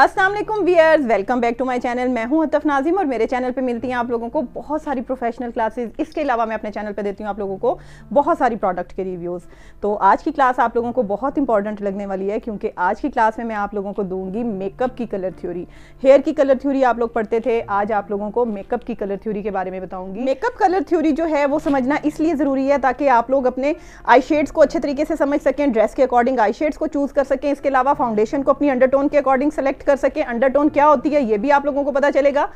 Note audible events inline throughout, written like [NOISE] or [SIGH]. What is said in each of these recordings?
Aslam viewers viewers welcome back to my channel मैं हूँ अतफ नाजिम और मेरे चैनल पे मिलती हैं आप लोगों को बहुत सारी प्रोफेशनल क्लासेस इसके अलावा मैं अपने चैनल पे देती हूँ आप लोगों को बहुत सारी प्रोडक्ट के रिव्यूज़ तो आज की क्लास आप लोगों को बहुत इंपॉर्टेंट लगने वाली है क्योंकि आज की क्लास में मैं आप लोगों को दूंगी मेकअप की कलर थ्योरी हेयर की कलर थ्योरी आप लोग पढ़ते थे आज आप लोगों को मेकअप की कलर थ्योरी के बारे में बताऊंगी मेकअप कलर थ्योरी जो है वो समझना इसलिए ज़रूरी है ताकि आप लोग अपने आई शेड्स को अच्छे तरीके से समझ सकें ड्रेस के अकॉर्डिंग आई शेड्स को चूज़ कर सकें इसके अलावा फाउंडेशन को अपनी अंडरटोन के अकॉर्डिंग सेलेक्ट कर सकें अंडरटोन क्या होती है ये भी आप लोगों को पता चलेगा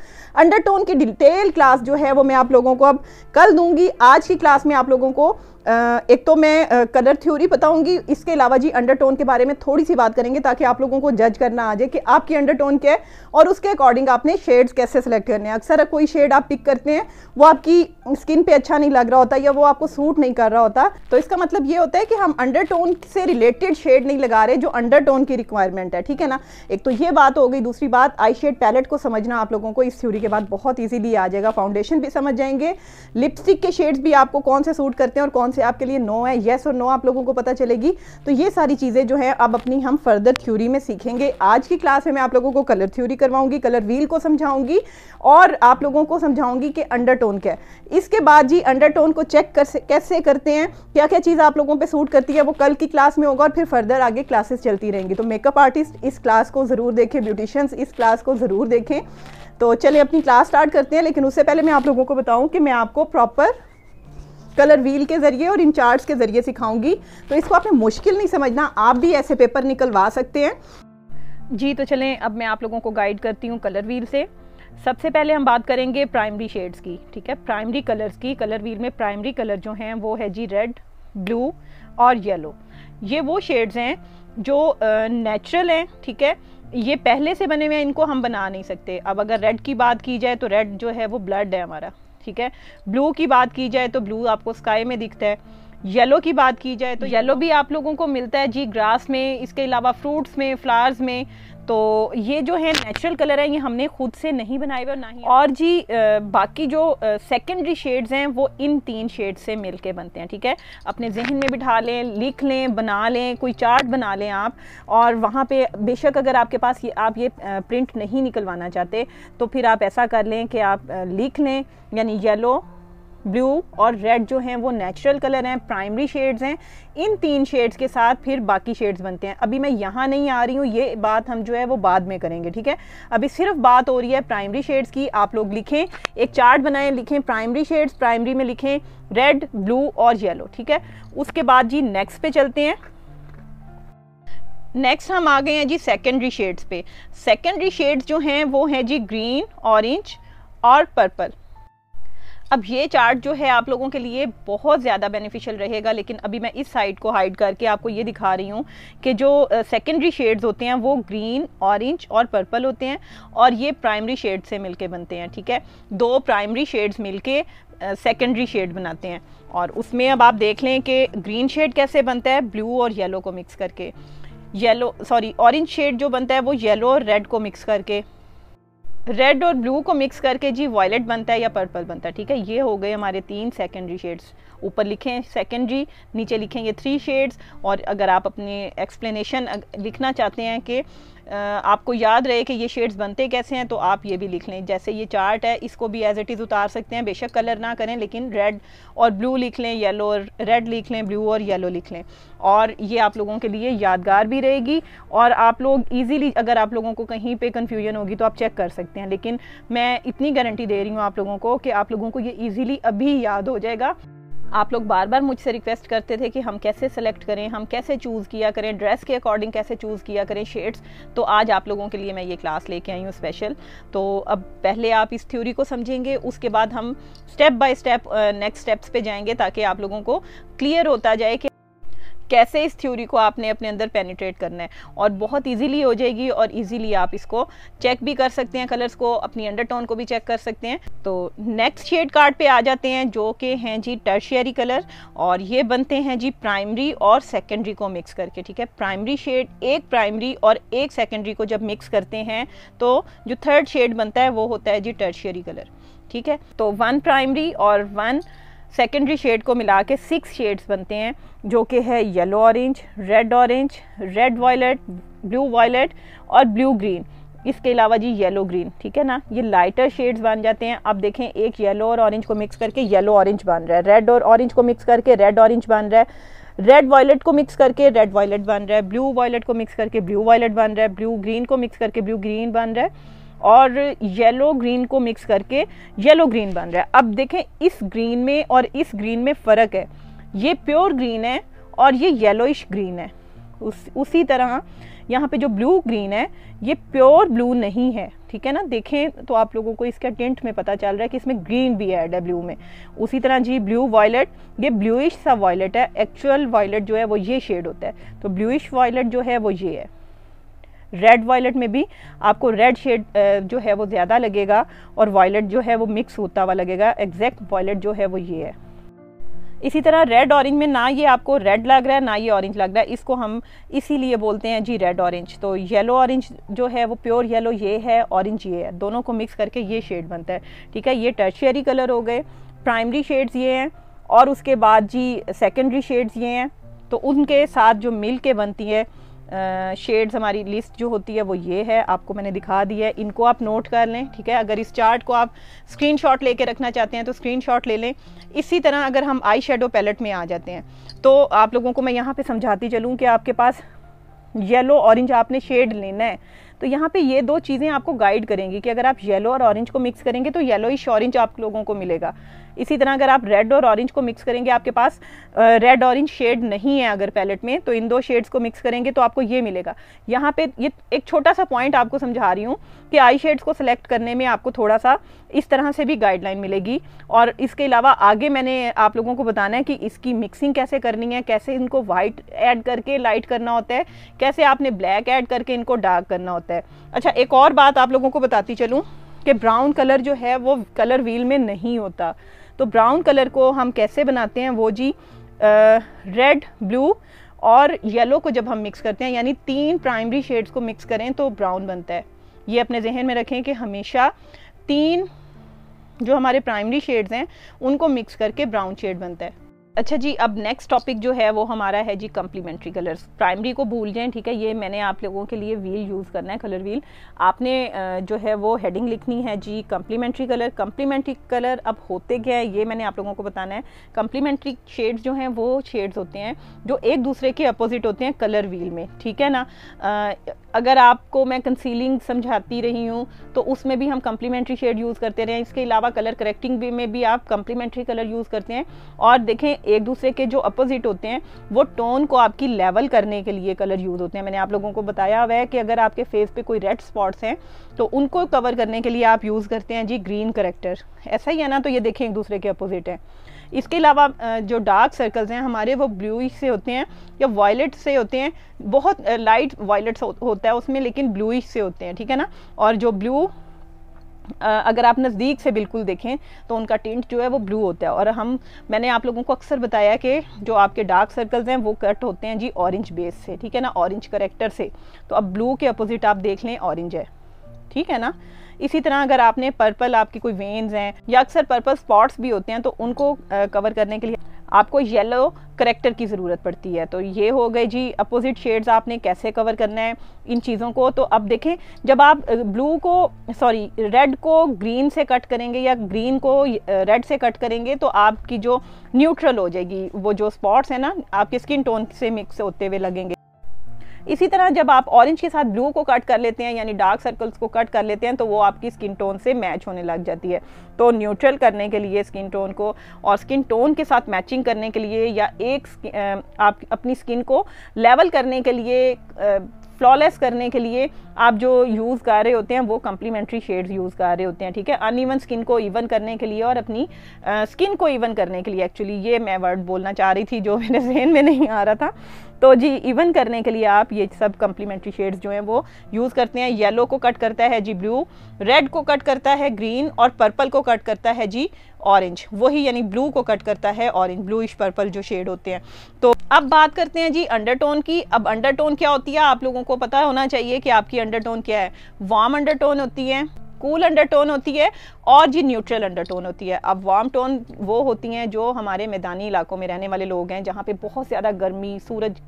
अंडरटोन की डिटेल क्लास जो है वो मैं आप लोगों को अब कल दूंगी आज की क्लास में आप लोगों को एक तो मैं कलर थ्योरी बताऊंगी इसके अलावा जी अंडरटोन के बारे में थोड़ी सी बात करेंगे ताकि आप लोगों को जज करना आ जाए कि आपकी अंडरटोन क्या है और उसके अकॉर्डिंग आपने शेड्स कैसे सेलेक्ट करने हैं अक्सर कोई शेड आप पिक करते हैं वो आपकी स्किन पे अच्छा नहीं लग रहा होता या वो आपको सूट नहीं कर रहा होता तो इसका मतलब ये होता है कि हम अंडर से रिलेटेड शेड नहीं लगा रहे जो अंडर की रिक्वायरमेंट है ठीक है ना एक तो ये बात हो गई दूसरी बात आई शेड पैलेट को समझना आप लोगों को इस थ्योरी के बाद बहुत ईजीली आ जाएगा फाउंडेशन भी समझ जाएंगे लिपस्टिक के शेड्स भी आपको कौन से सूट करते हैं और कौन से आपके लिए नो है येस और नो आप लोगों को पता चलेगी तो ये सारी चीज़ें जो है अब अपनी हम फर्दर थ्योरी में सीखेंगे आज की क्लास में मैं आप लोगों को कलर थ्योरी करवाऊंगी कलर व्हील को समझाऊंगी और आप लोगों को समझाऊंगी कि अंडरटोन क्या है इसके बाद जी अंडरटोन को चेक कर से, कैसे करते हैं क्या क्या चीज़ आप लोगों पर सूट करती है वो कल की क्लास में होगा और फिर फर्दर आगे क्लासेस चलती रहेंगी तो मेकअप आर्टिस्ट इस क्लास को ज़रूर देखें ब्यूटिशंस इस क्लास को ज़रूर देखें तो चलिए अपनी क्लास स्टार्ट करते हैं लेकिन उससे पहले मैं आप लोगों को बताऊं कि मैं आपको प्रॉपर कलर व्हील के ज़रिए और इन चार्ट्स के ज़रिए सिखाऊंगी तो इसको आपने मुश्किल नहीं समझना आप भी ऐसे पेपर निकलवा सकते हैं जी तो चलें अब मैं आप लोगों को गाइड करती हूँ कलर व्हील से सबसे पहले हम बात करेंगे प्राइमरी शेड्स की ठीक है प्राइमरी कलर्स की कलर व्हील में प्राइमरी कलर जो हैं वो है जी रेड ब्लू और येलो ये वो शेड्स हैं जो नेचुरल हैं ठीक है ये पहले से बने हुए हैं इनको हम बना नहीं सकते अब अगर रेड की बात की जाए तो रेड जो है वो ब्लड है हमारा ठीक है ब्लू की बात की जाए तो ब्लू आपको स्काई में दिखता है येलो की बात की जाए तो येलो भी आप लोगों को मिलता है जी ग्रास में इसके अलावा फ्रूट्स में फ्लावर्स में तो ये जो है नेचुरल कलर है ये हमने खुद से नहीं बनाए हुए ना ही और जी आ, बाकी जो सेकेंडरी शेड्स हैं वो इन तीन शेड से मिल के बनते हैं ठीक है अपने जहन में बिठा लें लिख लें बना लें कोई चार्ट बना लें आप और वहाँ पे बेशक अगर आपके पास ये आप ये प्रिंट नहीं निकलवाना चाहते तो फिर आप ऐसा कर लें कि आप लिख लें यानी येलो ब्लू और रेड जो हैं वो नेचुरल कलर हैं प्राइमरी शेड्स हैं इन तीन शेड्स के साथ फिर बाकी शेड्स बनते हैं अभी मैं यहाँ नहीं आ रही हूँ ये बात हम जो है वो बाद में करेंगे ठीक है अभी सिर्फ बात हो रही है प्राइमरी शेड्स की आप लोग लिखें एक चार्ट बनाएं लिखें प्राइमरी शेड्स प्राइमरी में लिखें रेड ब्लू और येलो ठीक है उसके बाद जी नेक्स्ट पे चलते हैं नेक्स्ट हम आ गए हैं जी सेकेंडरी शेड्स पे सेकेंडरी शेड्स जो हैं वो हैं जी ग्रीन ऑरेंज और पर्पल अब ये चार्ट जो है आप लोगों के लिए बहुत ज़्यादा बेनिफिशियल रहेगा लेकिन अभी मैं इस साइड को हाइड करके आपको ये दिखा रही हूँ कि जो सेकेंडरी शेड्स होते हैं वो ग्रीन ऑरेंज और पर्पल होते हैं और ये प्राइमरी शेड से मिलके बनते हैं ठीक है दो प्राइमरी शेड्स मिलके सेकेंडरी शेड बनाते हैं और उसमें अब आप देख लें कि ग्रीन शेड कैसे बनता है ब्लू और येलो को मिक्स करके येलो सॉरी ऑरेंज शेड जो बनता है वो येलो और रेड को मिक्स करके रेड और ब्लू को मिक्स करके जी वॉयलेट बनता है या पर्पल बनता है ठीक है ये हो गए हमारे तीन सेकेंडरी शेड्स ऊपर लिखें सेकेंड जी नीचे ये थ्री शेड्स और अगर आप अपनी एक्सप्लेनेशन लिखना चाहते हैं कि आपको याद रहे कि ये शेड्स बनते कैसे हैं तो आप ये भी लिख लें जैसे ये चार्ट है इसको भी एज इट इज़ उतार सकते हैं बेशक कलर ना करें लेकिन रेड और ब्लू लिख लें येलो और रेड लिख लें ब्लू और येलो लिख लें और ये आप लोगों के लिए यादगार भी रहेगी और आप लोग इजीली अगर आप लोगों को कहीं पे कन्फ्यूजन होगी तो आप चेक कर सकते हैं लेकिन मैं इतनी गारंटी दे रही हूँ आप लोगों को कि आप लोगों को ये ईज़िली अभी याद हो जाएगा आप लोग बार बार मुझसे रिक्वेस्ट करते थे कि हम कैसे सेलेक्ट करें हम कैसे चूज़ किया करें ड्रेस के अकॉर्डिंग कैसे चूज़ किया करें शेड्स तो आज आप लोगों के लिए मैं ये क्लास लेके आई हूँ स्पेशल तो अब पहले आप इस थ्योरी को समझेंगे उसके बाद हम step by step next steps पे जाएंगे ताकि आप लोगों को क्लियर होता जाए कि कैसे इस थ्योरी को आपने अपने अंदर पेनिट्रेट करना है और बहुत इजीली हो जाएगी और इजीली आप इसको चेक भी कर सकते हैं कलर्स को अपनी अंडरटोन को भी चेक कर सकते हैं तो नेक्स्ट शेड कार्ड पे आ जाते हैं जो कि हैं जी टर्शियरी कलर और ये बनते हैं जी प्राइमरी और सेकेंडरी को मिक्स करके ठीक है प्राइमरी शेड एक प्राइमरी और एक सेकेंडरी को जब मिक्स करते हैं तो जो थर्ड शेड बनता है वो होता है जी टर्शियरी कलर ठीक है तो वन प्राइमरी और वन सेकेंडरी शेड को मिला के सिक्स शेड्स बनते हैं जो कि है yellow orange red orange red violet blue violet और ब्लू ग्रीन इसके अलावा जी येलो ग्रीन ठीक है ना ये लाइटर शेड्स बन जाते हैं अब देखें एक येलो और ऑरेंज को मिक्स करके येलो ऑरेंज बन रहा है रेड और ऑरेंज को मिक्स करके रेड ऑरेंज बन रहा है रेड वायलेट को मिक्स करके रेड वायलेट बन रहा है ब्लू वायलेट को मिक्स करके ब्लू वायलेट बन रहा है ब्लू ग्रीन को मिक्स करके ब्लू ग्रीन बन रहा है और येलो ग्रीन को मिक्स करके येलो ग्रीन बन रहा है अब देखें इस ग्रीन में और इस ग्रीन में फ़र्क है ये प्योर ग्रीन है और ये येलोइश ग्रीन है उस उसी तरह यहाँ पे जो ब्लू ग्रीन है ये प्योर ब्लू नहीं है ठीक है ना देखें तो आप लोगों को इसका टेंट में पता चल रहा है कि इसमें ग्रीन भी ऐड है ब्लू में उसी तरह जी ब्लू वायलेट ये ब्लूइश सा वायलेट है एक्चुअल वायलेट जो है वो ये शेड होता है तो ब्लूइश वायलेट जो है वो ये है रेड वॉयलेट में भी आपको रेड शेड जो है वो ज़्यादा लगेगा और वॉयलेट जो है वो मिक्स होता हुआ लगेगा एग्जैक्ट वॉयलेट जो है वो ये है इसी तरह रेड ऑरेंज में ना ये आपको रेड लग रहा है ना ये ऑरेंज लग रहा है इसको हम इसीलिए बोलते हैं जी रेड ऑरेंज तो येलो ऑरेंज जो है वो प्योर येलो ये है ऑरेंज ये है दोनों को मिक्स करके ये शेड बनता है ठीक है ये टर्शियरी कलर हो गए प्राइमरी शेड्स ये हैं और उसके बाद जी सेकेंडरी शेड्स ये हैं तो उनके साथ जो मिल के बनती है शेड्स हमारी लिस्ट जो होती है वो ये है आपको मैंने दिखा दी है इनको आप नोट कर लें ठीक है अगर इस चार्ट को आप स्क्रीनशॉट लेके रखना चाहते हैं तो स्क्रीनशॉट ले लें इसी तरह अगर हम आई शेडो पैलेट में आ जाते हैं तो आप लोगों को मैं यहाँ पे समझाती चलूँ कि आपके पास येलो ऑरेंज आपने शेड लेना है तो यहाँ पे ये दो चीज़ें आपको गाइड करेंगी कि अगर आप येलो और ऑरेंज को मिक्स करेंगे तो येलो येलोइश ऑरेंज आप लोगों को मिलेगा इसी तरह अगर आप रेड और ऑरेंज को मिक्स करेंगे आपके पास रेड ऑरेंज शेड नहीं है अगर पैलेट में तो इन दो शेड्स को मिक्स करेंगे तो आपको ये मिलेगा यहाँ पे ये एक छोटा सा पॉइंट आपको समझा रही हूँ कि आई शेड्स को सिलेक्ट करने में आपको थोड़ा सा इस तरह से भी गाइडलाइन मिलेगी और इसके अलावा आगे मैंने आप लोगों को बताना है कि इसकी मिक्सिंग कैसे करनी है कैसे इनको वाइट ऐड करके लाइट करना होता है कैसे आपने ब्लैक ऐड करके इनको डार्क करना होता है अच्छा एक और बात आप लोगों को बताती चलूँ कि ब्राउन कलर जो है वो कलर व्हील में नहीं होता तो ब्राउन कलर को हम कैसे बनाते हैं वो जी रेड ब्लू और येलो को जब हम मिक्स करते हैं यानी तीन प्राइमरी शेड्स को मिक्स करें तो ब्राउन बनता है ये अपने जहन में रखें कि हमेशा तीन जो हमारे प्राइमरी शेड्स हैं उनको मिक्स करके ब्राउन शेड बनता है अच्छा जी अब नेक्स्ट टॉपिक जो है वो हमारा है जी कम्प्लीमेंट्री कलर्स प्राइमरी को भूल जाएं ठीक है ये मैंने आप लोगों के लिए व्हील यूज़ करना है कलर व्हील आपने जो है वो हेडिंग लिखनी है जी कम्प्लीमेंट्री कलर कम्प्लीमेंट्री कलर अब होते क्या है ये मैंने आप लोगों को बताना है कम्प्लीमेंट्री शेड्स जो हैं वो शेड्स होते हैं जो एक दूसरे के अपोजिट होते हैं कलर व्हील में ठीक है ना अगर आपको मैं कंसीलिंग समझाती रही हूँ तो उसमें भी हम कम्प्लीमेंट्री शेड यूज़ करते रहे इसके अलावा कलर करेक्टिंग में भी आप कम्प्लीमेंट्री कलर यूज़ करते हैं और देखें एक दूसरे के जो अपोजिट होते हैं वो टोन को आपकी लेवल करने के लिए कलर यूज़ होते हैं मैंने आप लोगों को बताया हुआ है कि अगर आपके फेस पे कोई रेड स्पॉट्स हैं तो उनको कवर करने के लिए आप यूज़ करते हैं जी ग्रीन करेक्टर ऐसा ही है ना तो ये देखें एक दूसरे के अपोजिट है इसके अलावा जो डार्क सर्कल्स हैं हमारे वो ब्लू से होते हैं या वॉयलेट से होते हैं बहुत लाइट वॉयलेट्स होता है उसमें लेकिन ब्लू से होते हैं ठीक है ना और जो ब्लू अगर आप नज़दीक से बिल्कुल देखें तो उनका टिंट जो है वो ब्लू होता है और हम मैंने आप लोगों को अक्सर बताया कि जो आपके डार्क सर्कल्स हैं वो कट होते हैं जी ऑरेंज बेस से ठीक है ना ऑरेंज करेक्टर से तो अब ब्लू के अपोजिट आप देख लें ऑरेंज है ठीक है ना इसी तरह अगर आपने पर्पल आपकी कोई वेन्स हैं या अक्सर पर्पल स्पॉट्स भी होते हैं तो उनको कवर करने के लिए आपको येलो करेक्टर की ज़रूरत पड़ती है तो ये हो गए जी अपोजिट शेड्स आपने कैसे कवर करना है इन चीज़ों को तो अब देखें जब आप ब्लू को सॉरी रेड को ग्रीन से कट करेंगे या ग्रीन को रेड से कट करेंगे तो आपकी जो न्यूट्रल हो जाएगी वो जो स्पॉट्स हैं ना आपके स्किन टोन से मिक्स होते हुए लगेंगे इसी तरह जब आप ऑरेंज के साथ ब्लू को कट कर लेते हैं यानी डार्क सर्कल्स को कट कर लेते हैं तो वो आपकी स्किन टोन से मैच होने लग जाती है तो न्यूट्रल करने के लिए स्किन टोन को और स्किन टोन के साथ मैचिंग करने के लिए या एक आप अपनी स्किन को लेवल करने के लिए फ्लॉलेस करने के लिए आप जो यूज़ कर रहे होते हैं वो कम्प्लीमेंट्री शेड्स यूज़ कर रहे होते हैं ठीक है अन ईवन स्किन को इवन करने के लिए और अपनी स्किन को इवन करने के लिए एक्चुअली ये मैं वर्ड बोलना चाह रही थी जो मेरे जहन [LAUGHS] में नहीं आ रहा था तो जी इवन करने के लिए आप ये सब कम्प्लीमेंट्री शेड्स जो हैं वो यूज़ करते हैं येलो को कट करता है जी ब्लू रेड को कट करता है ग्रीन और पर्पल को कट करता है जी ऑरेंज वही यानी ब्लू को कट करता है ऑरेंज ब्लूइश पर्पल जो शेड होते हैं तो अब बात करते हैं जी अंडरटोन की अब अंडरटोन क्या होती है आप लोगों को पता होना चाहिए कि आपकी अंडरटोन क्या है वार्म अंडरटोन होती है कूल अंडरटोन होती है और जी न्यूट्रल अंडरटोन होती है अब वार्म टोन वो होती हैं जो हमारे मैदानी इलाकों में रहने वाले लोग हैं जहाँ पे बहुत ज़्यादा गर्मी सूरज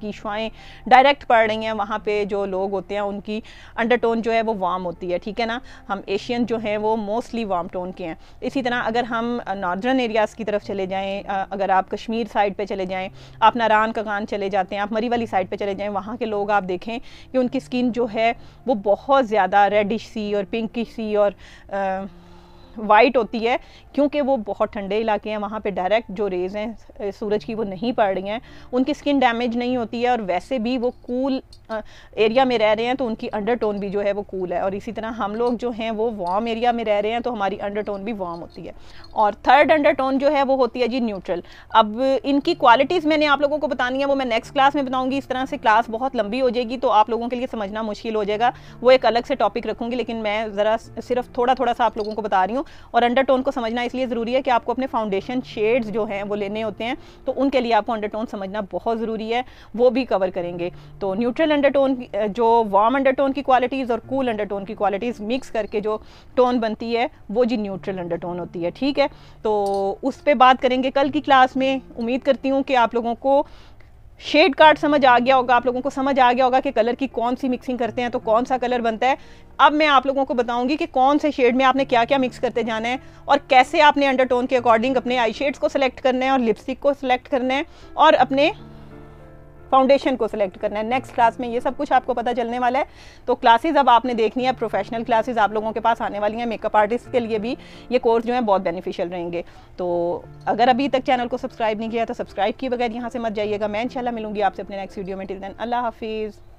की शुआएँ डायरेक्ट पड़ रही हैं वहाँ पे जो लोग होते हैं उनकी अंडरटोन जो है वो वार्म होती है ठीक है ना हम एशियन जो हैं वो मोस्टली वार्म टोन के हैं इसी तरह अगर हम नॉर्दर्न एरियाज़ की तरफ चले जाएँ अगर आप कश्मीर साइड पर चले जाएँ आप नारान गान चले जाते हैं आप मरी वाली साइड पर चले जाएँ वहाँ के लोग आप देखें कि उनकी स्किन जो है वो बहुत ज़्यादा रेडिश सी और पिंकिश सी और आ, वाइट होती है क्योंकि वो बहुत ठंडे इलाके हैं वहाँ पे डायरेक्ट जो रेज़ हैं सूरज की वो नहीं पड़ रही हैं उनकी स्किन डैमेज नहीं होती है और वैसे भी वो कूल एरिया में रह रहे हैं तो उनकी अंडरटोन भी जो है वो कूल है और इसी तरह हम लोग जो हैं वो वार्म एरिया में रह रहे हैं तो हमारी अंडरटोन भी वार्म होती है और थर्ड अंडरटोन जो है वो होती है जी न्यूट्रल अब इनकी क्वालिटीज़ मैंने आप लोगों को बतानी है वो मैं नेक्स्ट क्लास में बताऊँगी इस तरह से क्लास बहुत लंबी हो जाएगी तो आप लोगों के लिए समझना मुश्किल हो जाएगा वो एक अलग से टॉपिक रखूँगी लेकिन मैं ज़रा सिर्फ थोड़ा थोड़ा सा आप लोगों को बता रही हूँ दूँ और अंडरटोन को समझना इसलिए ज़रूरी है कि आपको अपने फाउंडेशन शेड्स जो हैं वो लेने होते हैं तो उनके लिए आपको अंडरटोन समझना बहुत ज़रूरी है वो भी कवर करेंगे तो न्यूट्रल अंडरटोन जो वार्म अंडरटोन की क्वालिटीज़ और कूल अंडरटोन की क्वालिटीज़ मिक्स करके जो टोन बनती है वो जी न्यूट्रल अंडरटोन होती है ठीक है तो उस पर बात करेंगे कल की क्लास में उम्मीद करती हूँ कि आप लोगों को शेड कार्ड समझ आ गया होगा आप लोगों को समझ आ गया होगा कि कलर की कौन सी मिक्सिंग करते हैं तो कौन सा कलर बनता है अब मैं आप लोगों को बताऊंगी कि कौन से शेड में आपने क्या क्या मिक्स करते जाना है और कैसे आपने अंडरटोन के अकॉर्डिंग अपने आई शेड्स को सिलेक्ट करना है और लिपस्टिक को सिलेक्ट करना है और अपने फाउंडेशन को सिलेक्ट करना है नेक्स्ट क्लास में ये सब कुछ आपको पता चलने वाला है तो क्लासेज अब आपने देखनी है प्रोफेशनल क्लासेज आप लोगों के पास आने वाली हैं मेकअप आर्टिस्ट के लिए भी ये कोर्स जो है बहुत बेनिफिशियल रहेंगे तो अगर अभी तक चैनल को सब्सक्राइब नहीं किया तो सब्सक्राइब किए बगैर यहाँ से मत जाइएगा मैं इंशाल्लाह मिलूंगी आपसे अपने नेक्स्ट वीडियो में टिल देन अल्लाह हाफिज़